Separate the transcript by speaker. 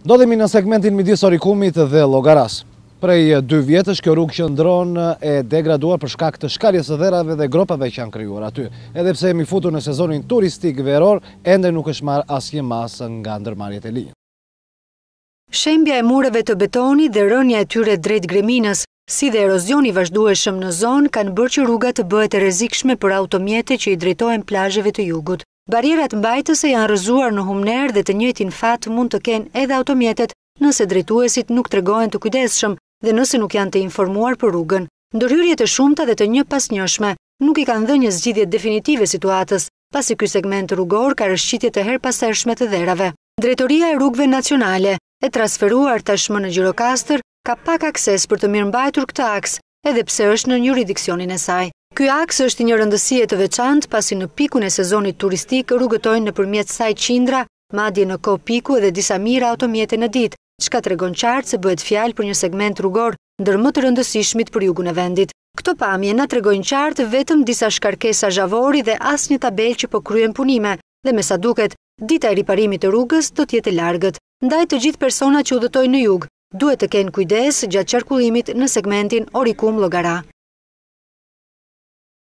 Speaker 1: Do Ndodhemi në segmentin midis Orikumit dhe Logaras. Prej dy vjetësh, kjo rrugë që ndronë e degraduar për shkak të shkarjes e dherave dhe gropave që janë kryuar aty. Edhe pse jemi futur në sezonin turistik veror, ende nuk është marrë asje masë nga ndërmarjet e linë.
Speaker 2: Shembja e mureve të betoni dhe rënja e tyre drejt greminës, si dhe erozioni vazhdueshëm në zonë, kanë bërë që rrugat të bëhet e rezikshme për automjete që i drejtojnë plajëve të jugut. Barierat mbajtëse janë rëzuar në humner dhe të njëtin fatë mund të kenë edhe automjetet nëse drejtuesit nuk të regojnë të kujdeshëm dhe nëse nuk janë të informuar për rrugën. Ndërhyrjet e shumëta dhe të një pas njëshme nuk i kanë dhe një zgjidhjet definitive situatës, pas i segment rrugor ka rëshqitjet e her pasershme të dherave. Drejtoria e rrugve nacionale e transferuar tashmë në Gjirokastër ka pak akses për të mirë mbajtur këta aks edhe pse është në një ridikcionin e saj. Ky aks është një rëndësie të veçantë pasi në pikun e sezonit turistik rrugëtojnë në përmjet saj qindra, madje në ko piku edhe disa mira automjete në ditë, qka të regon qartë se bëhet fjalë për një segment rrugor, ndër më të rëndësishmit për jugun e vendit. Këto pamje na regon qartë vetëm disa shkarkesa zhavori dhe asnjë tabelë që po kryen punime, dhe me sa duket, dita e riparimit të rrugës do të jetë e largët. Ndaj të gjithë persona që udhëtojnë në jug, duhet të kenë kujdes gjatë qarkullimit në segmentin Orikum Logara.